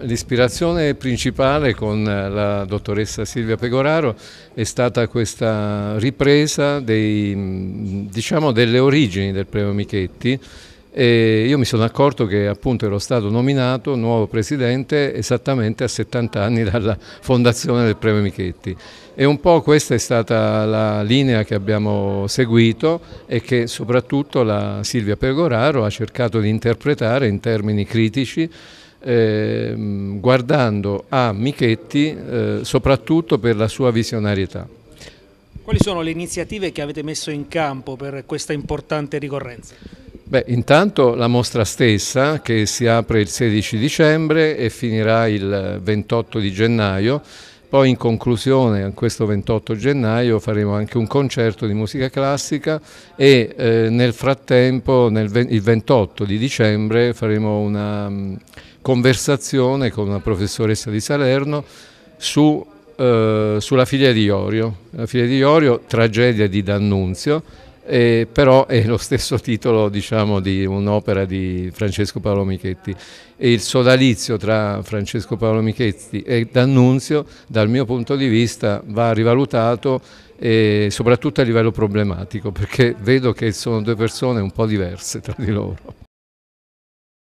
L'ispirazione principale con eh, la dottoressa Silvia Pegoraro è stata questa ripresa dei, mm, diciamo, delle origini del premio Michetti e io mi sono accorto che appunto ero stato nominato nuovo presidente esattamente a 70 anni dalla fondazione del premio Michetti e un po' questa è stata la linea che abbiamo seguito e che soprattutto la Silvia Pegoraro ha cercato di interpretare in termini critici eh, guardando a Michetti eh, soprattutto per la sua visionarietà. Quali sono le iniziative che avete messo in campo per questa importante ricorrenza? Beh, intanto la mostra stessa che si apre il 16 dicembre e finirà il 28 di gennaio poi in conclusione, questo 28 gennaio, faremo anche un concerto di musica classica e eh, nel frattempo, nel, il 28 di dicembre, faremo una um, conversazione con una professoressa di Salerno su, eh, sulla figlia di Iorio. La figlia di Iorio, tragedia di D'Annunzio, eh, però è lo stesso titolo diciamo, di un'opera di Francesco Paolo Michetti e il sodalizio tra Francesco Paolo Michetti e D'Annunzio dal mio punto di vista va rivalutato eh, soprattutto a livello problematico perché vedo che sono due persone un po' diverse tra di loro.